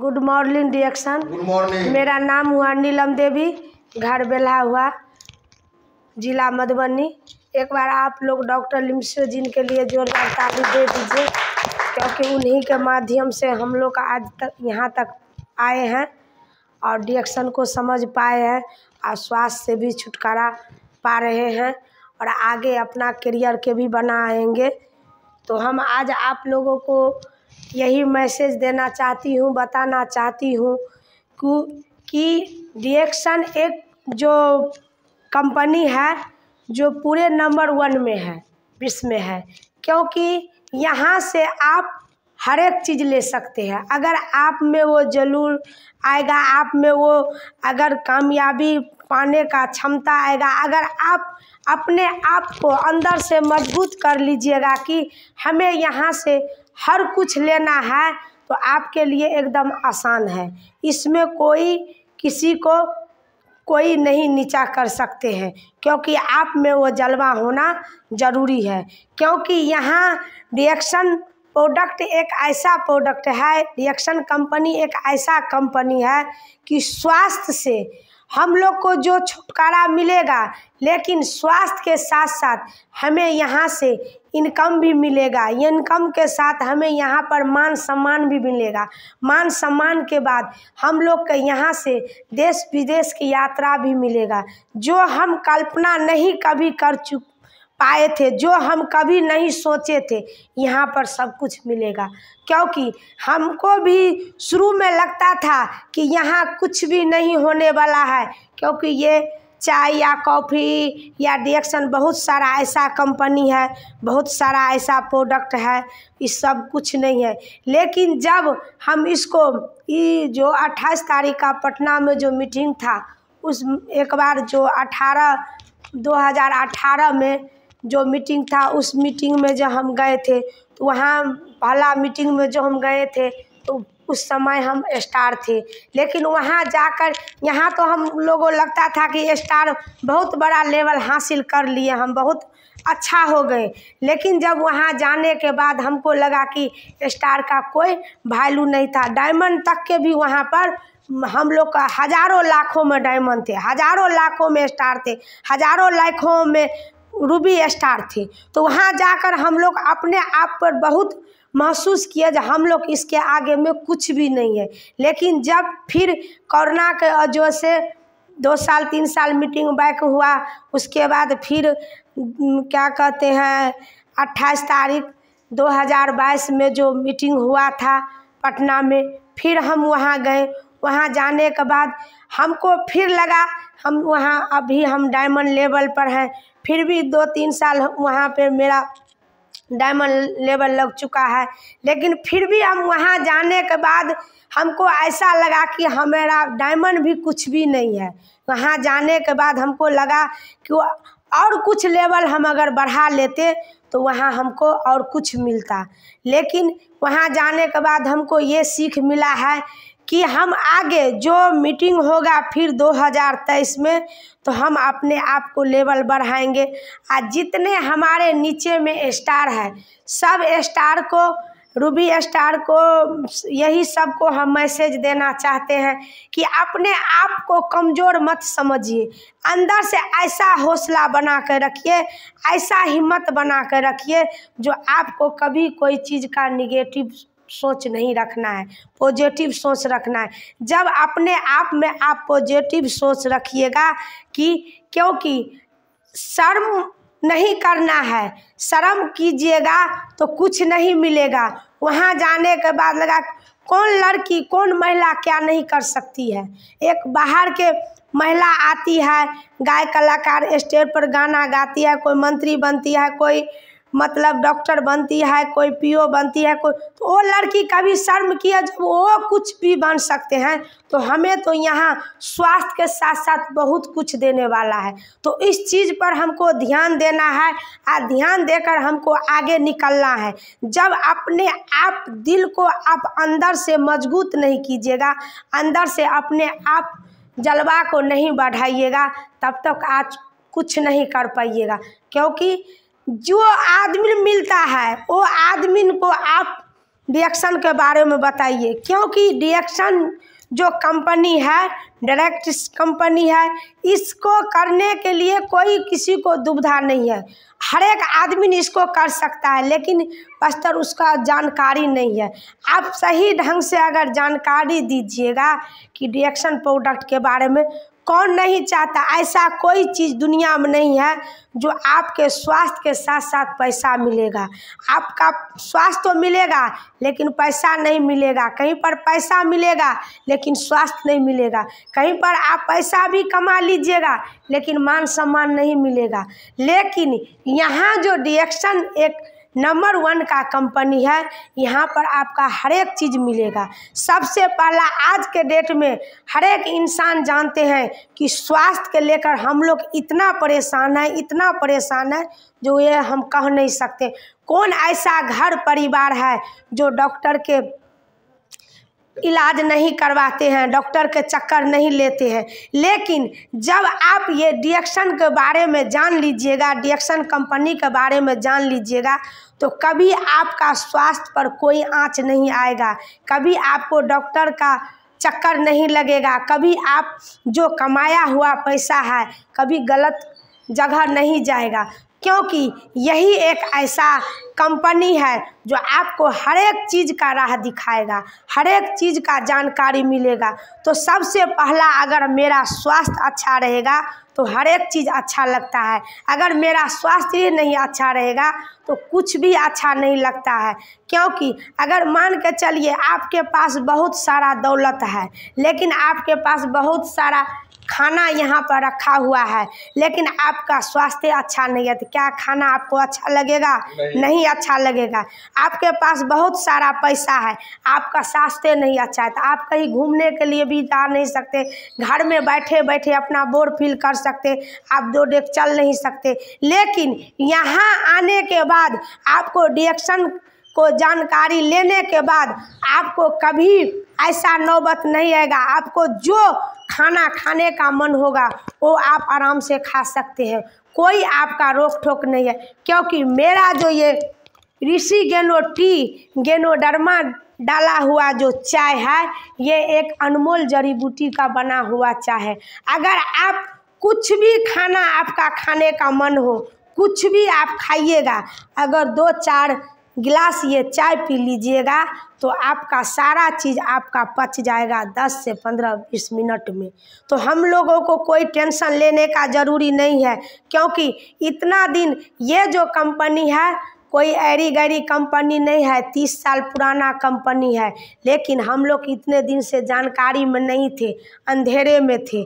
good morning डिएक्शन good morning मेरा नाम हुआ नीलम देवी घर बेल्हा हुआ जिला मधुबनी एक बार आप लोग डॉक्टर लिमसो जिन के लिए जोरदार ताली दे दीजिए क्योंकि उन्हीं के माध्यम से हम लोग आज तक यहाँ तक आए हैं और डिएक्शन को समझ पाए हैं और स्वास्थ्य से भी छुटकारा पा रहे हैं और आगे अपना करियर के भी बनाएंगे तो हम आज आप लोगों को यही मैसेज देना चाहती हूँ बताना चाहती हूँ कि डिएक्शन एक जो कंपनी है जो पूरे नंबर वन में है विश्व में है क्योंकि यहाँ से आप हर एक चीज़ ले सकते हैं अगर आप में वो जलूर आएगा आप में वो अगर कामयाबी पाने का क्षमता आएगा अगर आप अपने आप को अंदर से मजबूत कर लीजिएगा कि हमें यहाँ से हर कुछ लेना है तो आपके लिए एकदम आसान है इसमें कोई किसी को कोई नहीं नीचा कर सकते हैं क्योंकि आप में वो जलवा होना ज़रूरी है क्योंकि यहाँ रिएक्शन प्रोडक्ट एक ऐसा प्रोडक्ट है रिएक्शन कंपनी एक ऐसा कंपनी है कि स्वास्थ्य से हम लोग को जो छुटकारा मिलेगा लेकिन स्वास्थ्य के साथ साथ हमें यहाँ से इनकम भी मिलेगा इनकम के साथ हमें यहाँ पर मान सम्मान भी मिलेगा मान सम्मान के बाद हम लोग के यहाँ से देश विदेश की यात्रा भी मिलेगा जो हम कल्पना नहीं कभी कर चुक पाए थे जो हम कभी नहीं सोचे थे यहाँ पर सब कुछ मिलेगा क्योंकि हमको भी शुरू में लगता था कि यहाँ कुछ भी नहीं होने वाला है क्योंकि ये चाय या कॉफ़ी या डिएक्शन बहुत सारा ऐसा कंपनी है बहुत सारा ऐसा प्रोडक्ट है इस सब कुछ नहीं है लेकिन जब हम इसको ये जो अट्ठाईस तारीख का पटना में जो मीटिंग था उस एक बार जो अठारह 2018 में जो मीटिंग था उस मीटिंग में जब हम गए थे तो वहाँ पहला मीटिंग में जो हम गए थे तो उस समय हम स्टार थे लेकिन वहाँ जाकर यहाँ तो हम लोगों लगता था कि स्टार बहुत बड़ा लेवल हासिल कर लिए हम बहुत अच्छा हो गए लेकिन जब वहाँ जाने के बाद हमको लगा कि स्टार का कोई वैल्यू नहीं था डायमंड तक के भी वहाँ पर हम लोग का हजारों लाखों में डायमंड थे हजारों लाखों में स्टार थे हजारों लाखों में रूबी स्टार थे तो वहाँ जाकर हम लोग अपने आप पर बहुत महसूस किया जो हम लोग इसके आगे में कुछ भी नहीं है लेकिन जब फिर कोरोना के वजह से दो साल तीन साल मीटिंग बैक हुआ उसके बाद फिर क्या कहते हैं अट्ठाईस तारीख 2022 में जो मीटिंग हुआ था पटना में फिर हम वहाँ गए वहाँ जाने के बाद हमको फिर लगा हम वहाँ अभी हम डायमंड लेवल पर हैं फिर भी दो तीन साल वहाँ पे मेरा डायमंड लेवल लग चुका है लेकिन फिर भी हम वहाँ जाने के बाद हमको ऐसा लगा कि हमारा डायमंड भी कुछ भी नहीं है वहाँ जाने के बाद हमको लगा कि और कुछ लेवल हम अगर बढ़ा लेते तो वहाँ हमको और कुछ मिलता लेकिन वहाँ जाने के बाद हमको ये सीख मिला है कि हम आगे जो मीटिंग होगा फिर 2023 में तो हम अपने आप को लेवल बढ़ाएंगे आज जितने हमारे नीचे में स्टार है सब स्टार को रूबी स्टार को यही सबको हम मैसेज देना चाहते हैं कि अपने आप को कमज़ोर मत समझिए अंदर से ऐसा हौसला बना कर रखिए ऐसा हिम्मत बना कर रखिए जो आपको कभी कोई चीज़ का निगेटिव सोच नहीं रखना है पॉजिटिव सोच रखना है जब अपने आप में आप पॉजिटिव सोच रखिएगा कि क्योंकि शर्म नहीं करना है शर्म कीजिएगा तो कुछ नहीं मिलेगा वहाँ जाने के बाद लगा कौन लड़की कौन महिला क्या नहीं कर सकती है एक बाहर के महिला आती है गाय कलाकार स्टेज पर गाना गाती है कोई मंत्री बनती है कोई मतलब डॉक्टर बनती है कोई पी ओ बनती है कोई तो वो लड़की कभी शर्म किया जब वो कुछ भी बन सकते हैं तो हमें तो यहाँ स्वास्थ्य के साथ साथ बहुत कुछ देने वाला है तो इस चीज़ पर हमको ध्यान देना है और ध्यान देकर हमको आगे निकलना है जब अपने आप दिल को आप अंदर से मजबूत नहीं कीजिएगा अंदर से अपने आप जलवा को नहीं बढ़ाइएगा तब तक आज कुछ नहीं कर पाइएगा क्योंकि जो आदमी मिलता है वो आदमी को आप रिएक्शन के बारे में बताइए क्योंकि रिएक्शन जो कंपनी है डायरेक्ट कंपनी है इसको करने के लिए कोई किसी को दुविधा नहीं है हर एक आदमी इसको कर सकता है लेकिन पस्तर उसका जानकारी नहीं है आप सही ढंग से अगर जानकारी दीजिएगा कि रिएक्शन प्रोडक्ट के बारे में कौन नहीं चाहता ऐसा कोई चीज़ दुनिया में नहीं है जो आपके स्वास्थ्य के साथ साथ पैसा मिलेगा आपका स्वास्थ्य तो मिलेगा लेकिन पैसा नहीं मिलेगा कहीं पर पैसा मिलेगा लेकिन स्वास्थ्य नहीं मिलेगा कहीं पर आप पैसा भी कमा लीजिएगा लेकिन मान सम्मान नहीं मिलेगा लेकिन यहाँ जो रिएक्शन एक नंबर वन का कंपनी है यहाँ पर आपका हर एक चीज़ मिलेगा सबसे पहला आज के डेट में हर एक इंसान जानते हैं कि स्वास्थ्य के लेकर हम लोग इतना परेशान है इतना परेशान है जो ये हम कह नहीं सकते कौन ऐसा घर परिवार है जो डॉक्टर के इलाज नहीं करवाते हैं डॉक्टर के चक्कर नहीं लेते हैं लेकिन जब आप ये डिएक्शन के बारे में जान लीजिएगा डिएक्शन कंपनी के बारे में जान लीजिएगा तो कभी आपका स्वास्थ्य पर कोई आँच नहीं आएगा कभी आपको डॉक्टर का चक्कर नहीं लगेगा कभी आप जो कमाया हुआ पैसा है कभी गलत जगह नहीं जाएगा क्योंकि यही एक ऐसा कंपनी है जो आपको हर एक चीज़ का राह दिखाएगा हर एक चीज़ का जानकारी मिलेगा तो सबसे पहला अगर मेरा स्वास्थ्य अच्छा रहेगा तो हर एक चीज़ अच्छा लगता है अगर मेरा स्वास्थ्य ही नहीं अच्छा रहेगा तो कुछ भी अच्छा नहीं लगता है क्योंकि अगर मान के चलिए आपके पास बहुत सारा दौलत है लेकिन आपके पास बहुत सारा खाना यहाँ पर रखा हुआ है लेकिन आपका स्वास्थ्य अच्छा नहीं है तो क्या खाना आपको अच्छा लगेगा नहीं, नहीं अच्छा लगेगा आपके पास बहुत सारा पैसा है आपका स्वास्थ्य नहीं अच्छा है तो आप कहीं घूमने के लिए भी जा नहीं सकते घर में बैठे बैठे अपना बोर फील कर सकते आप दो डेक चल नहीं सकते लेकिन यहाँ आने के बाद आपको डिएक्शन को जानकारी लेने के बाद आपको कभी ऐसा नौबत नहीं आएगा आपको जो खाना खाने का मन होगा वो आप आराम से खा सकते हैं कोई आपका रोक ठोक नहीं है क्योंकि मेरा जो ये ऋषि गेनो टी गेनोडर्मा डाला हुआ जो चाय है ये एक अनमोल जड़ी बूटी का बना हुआ चाय है अगर आप कुछ भी खाना आपका खाने का मन हो कुछ भी आप खाइएगा अगर दो चार गिलास ये चाय पी लीजिएगा तो आपका सारा चीज़ आपका पच जाएगा दस से पंद्रह बीस मिनट में तो हम लोगों को कोई टेंशन लेने का ज़रूरी नहीं है क्योंकि इतना दिन ये जो कंपनी है कोई ऐरी गैरी कंपनी नहीं है तीस साल पुराना कंपनी है लेकिन हम लोग इतने दिन से जानकारी में नहीं थे अंधेरे में थे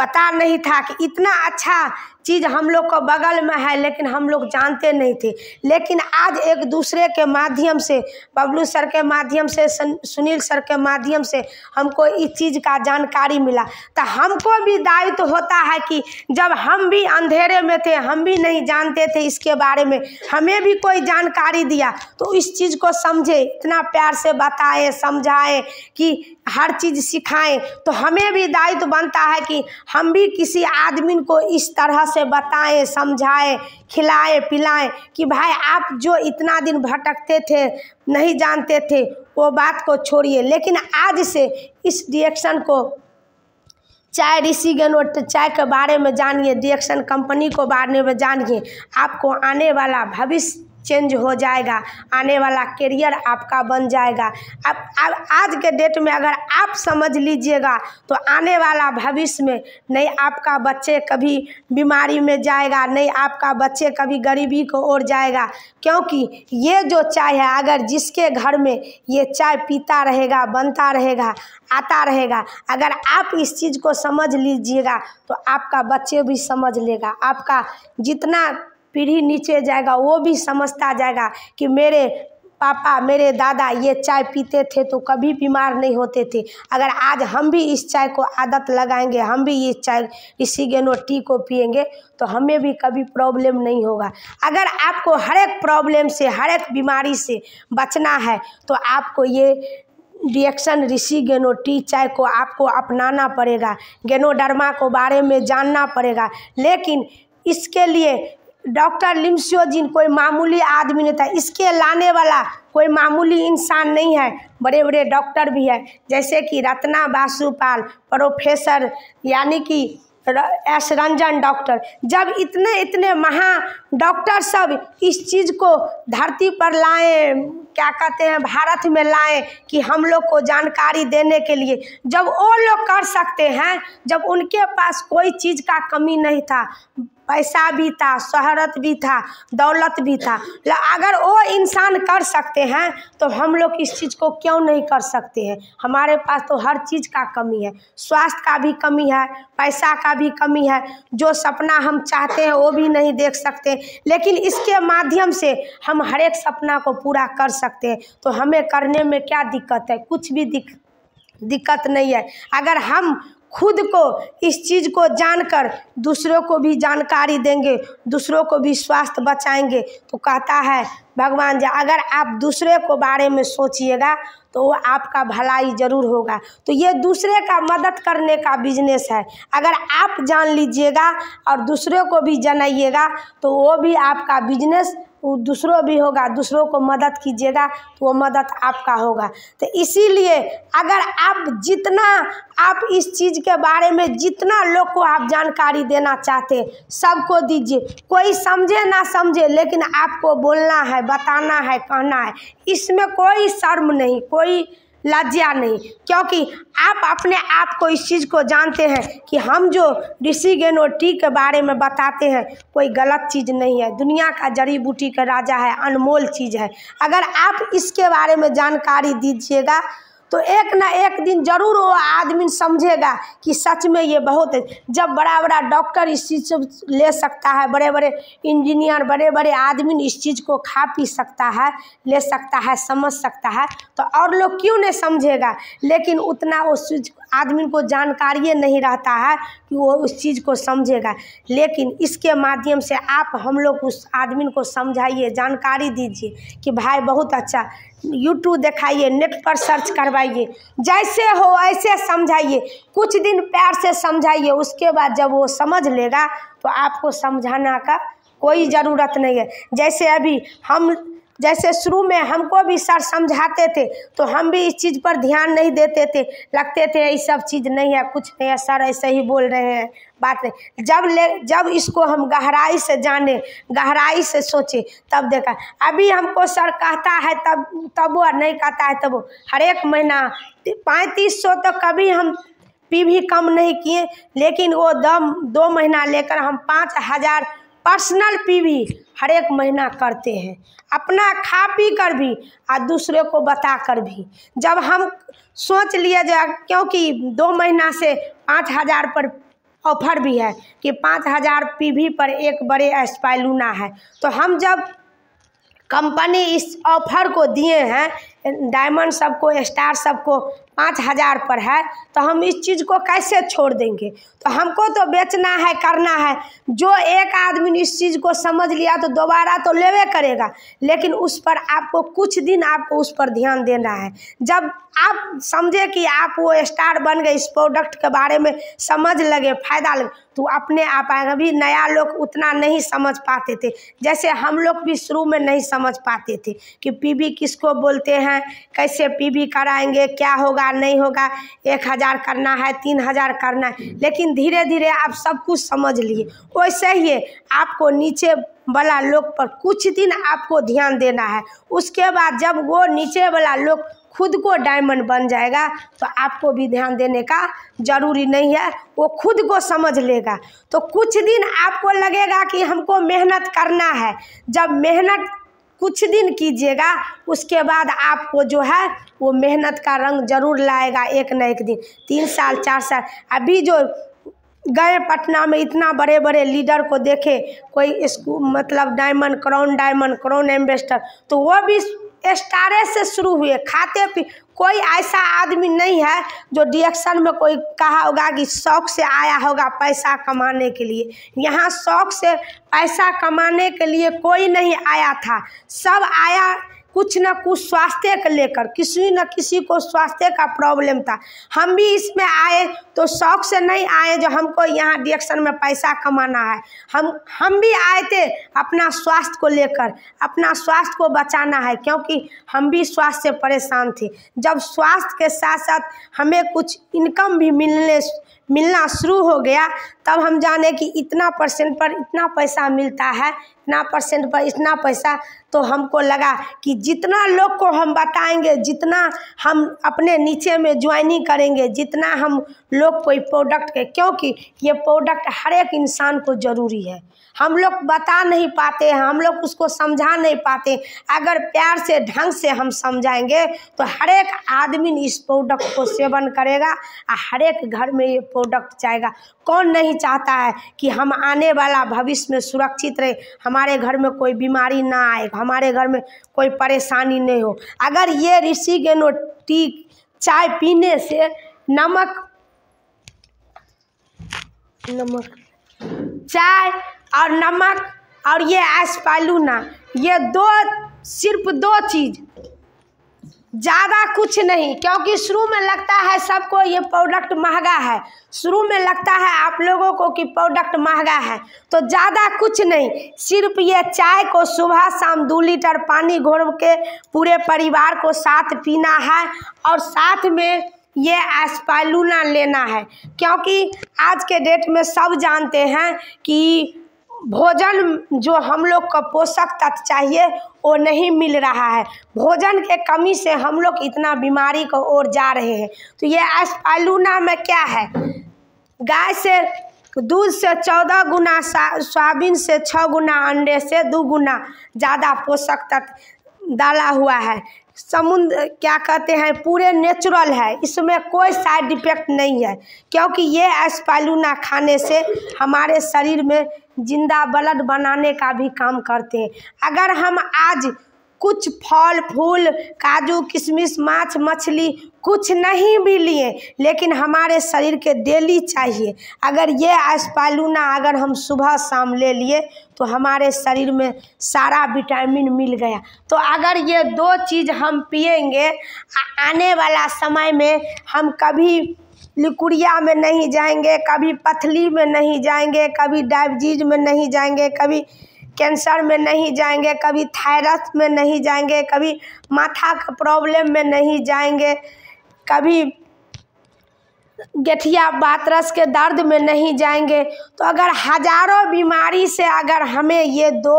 पता नहीं था कि इतना अच्छा चीज़ हम लोग को बगल में है लेकिन हम लोग जानते नहीं थे लेकिन आज एक दूसरे के माध्यम से बबलू सर के माध्यम से सुनील सर के माध्यम से हमको इस चीज़ का जानकारी मिला तो हमको भी दायित्व तो होता है कि जब हम भी अंधेरे में थे हम भी नहीं जानते थे इसके बारे में हमें भी कोई जानकारी दिया तो इस चीज़ को समझे इतना प्यार से बताएं समझाएं कि हर चीज़ सिखाएं तो हमें भी दायित्व तो बनता है कि हम भी किसी आदमी को इस तरह से बताएं समझाएं खिलाएं पिलाएं कि भाई आप जो इतना दिन भटकते थे नहीं जानते थे वो बात को छोड़िए लेकिन आज से इस डिएक्शन को चाय ऋषि गहलोत चाय के बारे में जानिए डिएक्शन कंपनी को बारे में जानिए आपको आने वाला भविष्य चेंज हो जाएगा आने वाला करियर आपका बन जाएगा अब अब आज के डेट में अगर आप समझ लीजिएगा तो आने वाला भविष्य में नहीं आपका बच्चे कभी बीमारी में जाएगा नहीं आपका बच्चे कभी गरीबी को ओर जाएगा क्योंकि ये जो चाय है अगर जिसके घर में ये चाय पीता रहेगा बनता रहेगा आता रहेगा अगर आप इस चीज़ को समझ लीजिएगा तो आपका बच्चे भी समझ लेगा आपका जितना पीढ़ी नीचे जाएगा वो भी समझता जाएगा कि मेरे पापा मेरे दादा ये चाय पीते थे तो कभी बीमार नहीं होते थे अगर आज हम भी इस चाय को आदत लगाएंगे हम भी ये चाय इसी गेनो टी को पियेंगे तो हमें भी कभी प्रॉब्लम नहीं होगा अगर आपको हर एक प्रॉब्लम से हर एक बीमारी से बचना है तो आपको ये रिएक्शन ऋषि गेनो टी चाय को आपको अपनाना पड़ेगा गेनोडर्मा को बारे में जानना पड़ेगा लेकिन इसके लिए डॉक्टर जिन कोई मामूली आदमी नहीं था इसके लाने वाला कोई मामूली इंसान नहीं है बड़े बड़े डॉक्टर भी हैं जैसे कि रत्ना बासुपाल प्रोफेसर यानी कि एस रंजन डॉक्टर जब इतने इतने महा डॉक्टर सब इस चीज़ को धरती पर लाए क्या कहते हैं भारत में लाए कि हम लोग को जानकारी देने के लिए जब वो लोग कर सकते हैं जब उनके पास कोई चीज़ का कमी नहीं था पैसा भी था शहरत भी था दौलत भी था अगर वो इंसान कर सकते हैं तो हम लोग इस चीज़ को क्यों नहीं कर सकते हैं हमारे पास तो हर चीज़ का कमी है स्वास्थ्य का भी कमी है पैसा का भी कमी है जो सपना हम चाहते हैं वो भी नहीं देख सकते लेकिन इसके माध्यम से हम हर एक सपना को पूरा कर सकते हैं तो हमें करने में क्या दिक्कत है कुछ भी दिक्कत दिक्कत नहीं है अगर हम खुद को इस चीज़ को जानकर दूसरों को भी जानकारी देंगे दूसरों को भी स्वास्थ्य बचाएंगे तो कहता है भगवान जी अगर आप दूसरे को बारे में सोचिएगा तो वो आपका भलाई जरूर होगा तो ये दूसरे का मदद करने का बिजनेस है अगर आप जान लीजिएगा और दूसरे को भी जनाइएगा तो वो भी आपका बिजनेस वो दूसरों भी होगा दूसरों को मदद कीजिएगा तो वो मदद आपका होगा तो इसीलिए अगर आप जितना आप इस चीज़ के बारे में जितना लोग को आप जानकारी देना चाहते सबको दीजिए कोई समझे ना समझे लेकिन आपको बोलना है बताना है कहना है इसमें कोई शर्म नहीं कोई लज्जा नहीं क्योंकि आप अपने आप को इस चीज़ को जानते हैं कि हम जो डिसीगेनो टी के बारे में बताते हैं कोई गलत चीज़ नहीं है दुनिया का जड़ी बूटी का राजा है अनमोल चीज़ है अगर आप इसके बारे में जानकारी दीजिएगा तो एक ना एक दिन जरूर वो आदमी समझेगा कि सच में ये बहुत है जब बड़ा बड़ा डॉक्टर इस चीज़ से ले सकता है बड़े बड़े इंजीनियर बड़े बड़े आदमी इस चीज़ को खा पी सकता है ले सकता है समझ सकता है तो और लोग क्यों नहीं समझेगा लेकिन उतना उस चीज़ आदमी को जानकारी नहीं रहता है कि वो उस चीज़ को समझेगा लेकिन इसके माध्यम से आप हम लोग उस आदमी को समझाइए जानकारी दीजिए कि भाई बहुत अच्छा यूट्यूब दिखाइए नेट पर सर्च करवाइए जैसे हो ऐसे समझाइए कुछ दिन प्यार से समझाइए उसके बाद जब वो समझ लेगा तो आपको समझाना का कोई ज़रूरत नहीं है जैसे अभी हम जैसे शुरू में हमको भी सर समझाते थे तो हम भी इस चीज़ पर ध्यान नहीं देते थे लगते थे ये सब चीज़ नहीं है कुछ नहीं है सर ऐसे ही बोल रहे हैं बात नहीं जब ले जब इसको हम गहराई से जाने गहराई से सोचे तब देखा अभी हमको सर कहता है तब तब और नहीं कहता है तब हर एक महीना पैंतीस सौ तो कभी हम पी भी कम नहीं किए लेकिन वो दम दो महीना लेकर हम पाँच हज़ार पर्सनल पी भी हर एक महीना करते हैं अपना खा पी कर भी और दूसरे को बता कर भी जब हम सोच लिए जा क्योंकि दो महीना से पाँच हज़ार पर ऑफर भी है कि पाँच हज़ार पी वी पर एक बड़े एस्पाइलूना है तो हम जब कंपनी इस ऑफर को दिए हैं डायमंड सबको स्टार सबको पाँच हज़ार पर है तो हम इस चीज़ को कैसे छोड़ देंगे तो हमको तो बेचना है करना है जो एक आदमी इस चीज़ को समझ लिया तो दोबारा तो लेवे करेगा लेकिन उस पर आपको कुछ दिन आपको उस पर ध्यान देना है जब आप समझे कि आप वो स्टार बन गए इस प्रोडक्ट के बारे में समझ लगे फ़ायदा लगे तो अपने आप आए अभी नया लोग उतना नहीं समझ पाते थे जैसे हम लोग भी शुरू में नहीं समझ पाते थे कि पी किसको बोलते हैं है कैसे पी वी कराएंगे क्या होगा नहीं होगा एक हज़ार करना है तीन हज़ार करना है लेकिन धीरे धीरे आप सब कुछ समझ लिए वैसे ही आपको नीचे वाला लोग पर कुछ दिन आपको ध्यान देना है उसके बाद जब वो नीचे वाला लोग खुद को डायमंड बन जाएगा तो आपको भी ध्यान देने का जरूरी नहीं है वो खुद को समझ लेगा तो कुछ दिन आपको लगेगा कि हमको मेहनत करना है जब मेहनत कुछ दिन कीजिएगा उसके बाद आपको जो है वो मेहनत का रंग जरूर लाएगा एक न एक दिन तीन साल चार साल अभी जो गए पटना में इतना बड़े बड़े लीडर को देखे कोई इसको मतलब diamond crown diamond crown ambassador तो वो भी स्टारे से शुरू हुए खाते पी कोई ऐसा आदमी नहीं है जो डिएक्शन में कोई कहा होगा कि शौक से आया होगा पैसा कमाने के लिए यहाँ शौक से पैसा कमाने के लिए कोई नहीं आया था सब आया कुछ ना कुछ स्वास्थ्य के लेकर किसी न किसी को स्वास्थ्य का प्रॉब्लम था हम भी इसमें आए तो शौक से नहीं आए जो हमको यहाँ डिएक्शन में पैसा कमाना है हम हम भी आए थे अपना स्वास्थ्य को लेकर अपना स्वास्थ्य को बचाना है क्योंकि हम भी स्वास्थ्य से परेशान थे जब स्वास्थ्य के साथ साथ हमें कुछ इनकम भी मिलने मिलना शुरू हो गया तब हम जाने कि इतना परसेंट पर इतना पैसा मिलता है इतना परसेंट पर इतना पैसा तो हमको लगा कि जितना लोग को हम बताएंगे जितना हम अपने नीचे में ज्वाइनिंग करेंगे जितना हम लोग कोई प्रोडक्ट के क्योंकि ये प्रोडक्ट हर एक इंसान को ज़रूरी है हम लोग बता नहीं पाते हैं हम लोग उसको समझा नहीं पाते अगर प्यार से ढंग से हम समझाएंगे तो हर एक आदमी इस प्रोडक्ट को सेवन करेगा और हर एक घर में ये प्रोडक्ट जाएगा कौन नहीं चाहता है कि हम आने वाला भविष्य में सुरक्षित रहे हमारे घर में कोई बीमारी ना आए हमारे घर में कोई परेशानी नहीं हो अगर ये ऋषि गेनो टी चाय पीने से नमक नमक चाय और नमक और ये ना ये दो सिर्फ दो चीज़ ज़्यादा कुछ नहीं क्योंकि शुरू में लगता है सबको ये प्रोडक्ट महंगा है शुरू में लगता है आप लोगों को कि प्रोडक्ट महंगा है तो ज़्यादा कुछ नहीं सिर्फ ये चाय को सुबह शाम दो लीटर पानी घोर के पूरे परिवार को साथ पीना है और साथ में ये एस्पाइलूना लेना है क्योंकि आज के डेट में सब जानते हैं कि भोजन जो हम लोग को पोषक तत्व चाहिए वो नहीं मिल रहा है भोजन के कमी से हम लोग इतना बीमारी को ओर जा रहे हैं तो ये एस्पालूना में क्या है गाय से दूध से चौदह गुना सोयाबीन से छः गुना अंडे से दो गुना ज़्यादा पोषक तत्व डाला हुआ है समुद्र क्या कहते हैं पूरे नेचुरल है इसमें कोई साइड इफेक्ट नहीं है क्योंकि ये ना खाने से हमारे शरीर में जिंदा ब्लड बनाने का भी काम करते हैं अगर हम आज कुछ फल फूल काजू किशमिश माछ मछली कुछ नहीं भी लिए लेकिन हमारे शरीर के डेली चाहिए अगर ये आसपालूना अगर हम सुबह शाम ले लिए तो हमारे शरीर में सारा विटामिन मिल गया तो अगर ये दो चीज़ हम पिएंगे आने वाला समय में हम कभी लिकुड़िया में नहीं जाएंगे कभी पथली में नहीं जाएंगे कभी डायबिटीज में नहीं जाएंगे कभी कैंसर में नहीं जाएंगे कभी थायरस में नहीं जाएंगे कभी माथा का प्रॉब्लम में नहीं जाएंगे कभी गठिया बातरस के दर्द में नहीं जाएंगे तो अगर हजारों बीमारी से अगर हमें ये दो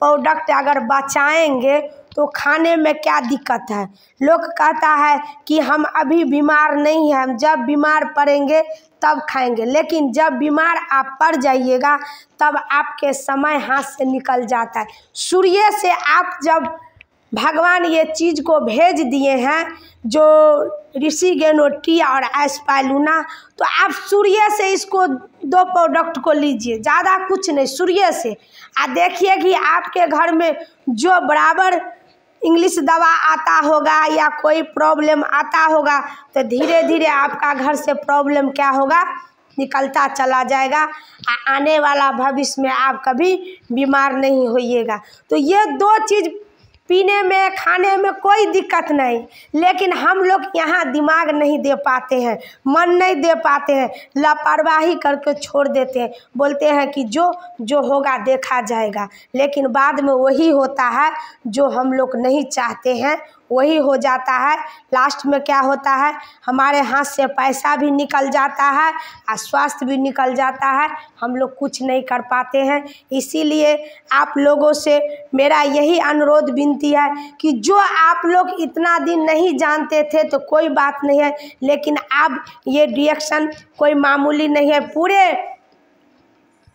प्रोडक्ट अगर बचाएंगे तो खाने में क्या दिक्कत है लोग कहता है कि हम अभी बीमार नहीं हैं हम जब बीमार पड़ेंगे तब खाएंगे लेकिन जब बीमार आप पड़ जाइएगा तब आपके समय हाथ से निकल जाता है सूर्य से आप जब भगवान ये चीज़ को भेज दिए हैं जो ऋषि गेनोटी और पायलूना तो आप सूर्य से इसको दो प्रोडक्ट को लीजिए ज़्यादा कुछ नहीं सूर्य से आ देखिए कि आपके घर में जो बराबर इंग्लिश दवा आता होगा या कोई प्रॉब्लम आता होगा तो धीरे धीरे आपका घर से प्रॉब्लम क्या होगा निकलता चला जाएगा आ, आने वाला भविष्य में आप कभी बीमार नहीं होइएगा तो ये दो चीज़ पीने में खाने में कोई दिक्कत नहीं लेकिन हम लोग यहाँ दिमाग नहीं दे पाते हैं मन नहीं दे पाते हैं लापरवाही करके छोड़ देते हैं बोलते हैं कि जो जो होगा देखा जाएगा लेकिन बाद में वही होता है जो हम लोग नहीं चाहते हैं वही हो जाता है लास्ट में क्या होता है हमारे हाथ से पैसा भी निकल जाता है और स्वास्थ्य भी निकल जाता है हम लोग कुछ नहीं कर पाते हैं इसीलिए आप लोगों से मेरा यही अनुरोध विनती है कि जो आप लोग इतना दिन नहीं जानते थे तो कोई बात नहीं है लेकिन अब ये रिएक्शन कोई मामूली नहीं है पूरे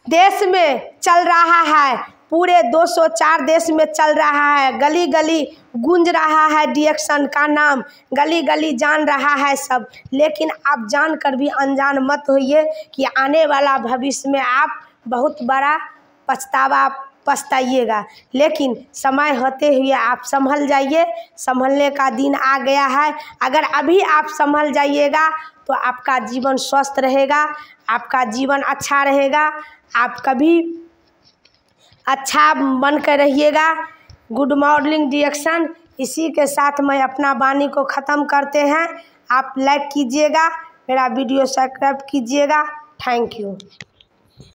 देश में चल रहा है पूरे 204 देश में चल रहा है गली गली गूंज रहा है डिएक्शन का नाम गली गली जान रहा है सब लेकिन आप जान कर भी अनजान मत होइए कि आने वाला भविष्य में आप बहुत बड़ा पछतावा पछताइएगा लेकिन समय होते हुए आप संभल जाइए संभलने का दिन आ गया है अगर अभी आप संभल जाइएगा तो आपका जीवन स्वस्थ रहेगा आपका जीवन अच्छा रहेगा आप कभी अच्छा बन कर रहिएगा गुड मॉर्निंग डिएक्शन इसी के साथ मैं अपना वाणी को ख़त्म करते हैं आप लाइक कीजिएगा मेरा वीडियो सब्सक्राइब कीजिएगा थैंक यू